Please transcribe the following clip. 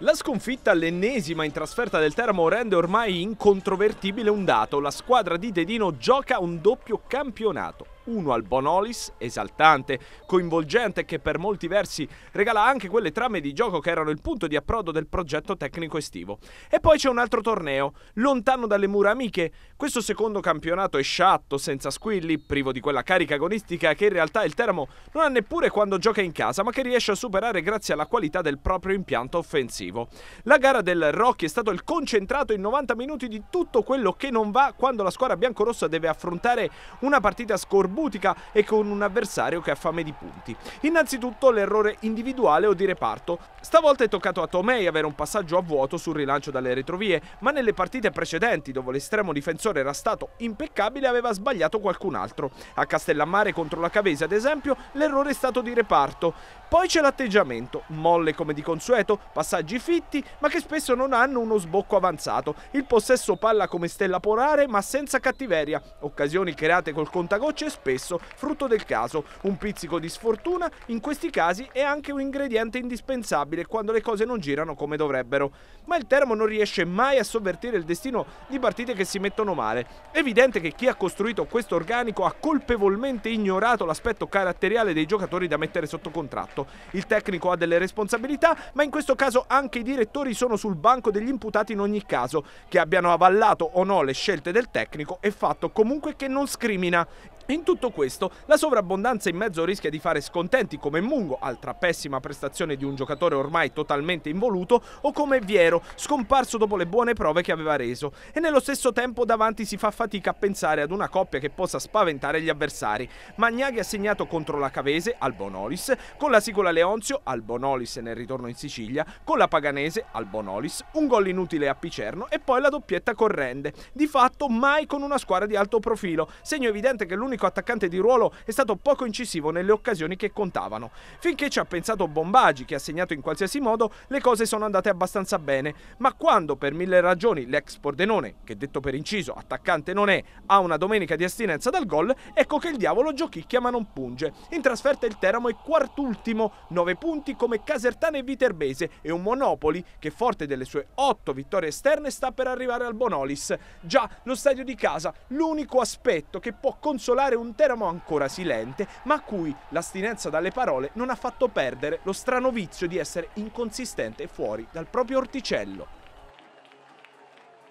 La sconfitta all'ennesima in trasferta del Teramo rende ormai incontrovertibile un dato, la squadra di Dedino gioca un doppio campionato uno al Bonolis, esaltante, coinvolgente che per molti versi regala anche quelle trame di gioco che erano il punto di approdo del progetto tecnico estivo. E poi c'è un altro torneo, lontano dalle mura amiche. Questo secondo campionato è sciatto, senza squilli, privo di quella carica agonistica che in realtà il Teramo non ha neppure quando gioca in casa, ma che riesce a superare grazie alla qualità del proprio impianto offensivo. La gara del Rocky è stato il concentrato in 90 minuti di tutto quello che non va quando la squadra biancorossa deve affrontare una partita scorbata scorbutica e con un avversario che ha fame di punti. Innanzitutto l'errore individuale o di reparto. Stavolta è toccato a Tomei avere un passaggio a vuoto sul rilancio dalle retrovie, ma nelle partite precedenti, dove l'estremo difensore era stato impeccabile, aveva sbagliato qualcun altro. A Castellammare contro la Cavese, ad esempio, l'errore è stato di reparto. Poi c'è l'atteggiamento, molle come di consueto, passaggi fitti, ma che spesso non hanno uno sbocco avanzato. Il possesso palla come stella polare, ma senza cattiveria. Occasioni create col contagocce spesso, frutto del caso. Un pizzico di sfortuna in questi casi è anche un ingrediente indispensabile quando le cose non girano come dovrebbero. Ma il termo non riesce mai a sovvertire il destino di partite che si mettono male. Evidente che chi ha costruito questo organico ha colpevolmente ignorato l'aspetto caratteriale dei giocatori da mettere sotto contratto. Il tecnico ha delle responsabilità, ma in questo caso anche i direttori sono sul banco degli imputati in ogni caso, che abbiano avallato o no le scelte del tecnico è fatto comunque che non scrimina. In tutto tutto questo, la sovrabbondanza in mezzo rischia di fare scontenti come Mungo, altra pessima prestazione di un giocatore ormai totalmente involuto, o come Viero, scomparso dopo le buone prove che aveva reso. E nello stesso tempo davanti si fa fatica a pensare ad una coppia che possa spaventare gli avversari. Magnaghi ha segnato contro la Cavese al Bonolis, con la Sicola Leonzio al Bonolis nel ritorno in Sicilia, con la Paganese al Bonolis, un gol inutile a Picerno e poi la doppietta corrende. Di fatto mai con una squadra di alto profilo, segno evidente che l'unico attaccante attaccante di ruolo è stato poco incisivo nelle occasioni che contavano. Finché ci ha pensato Bombagi, che ha segnato in qualsiasi modo, le cose sono andate abbastanza bene, ma quando per mille ragioni l'ex Pordenone, che detto per inciso attaccante non è, ha una domenica di astinenza dal gol, ecco che il diavolo giochicchia ma non punge. In trasferta il Teramo è quartultimo, 9 punti come Casertane e Viterbese e un Monopoli che forte delle sue 8 vittorie esterne sta per arrivare al Bonolis. Già lo stadio di casa, l'unico aspetto che può consolare un un Teramo ancora silente, ma a cui l'astinenza dalle parole non ha fatto perdere lo strano vizio di essere inconsistente fuori dal proprio orticello.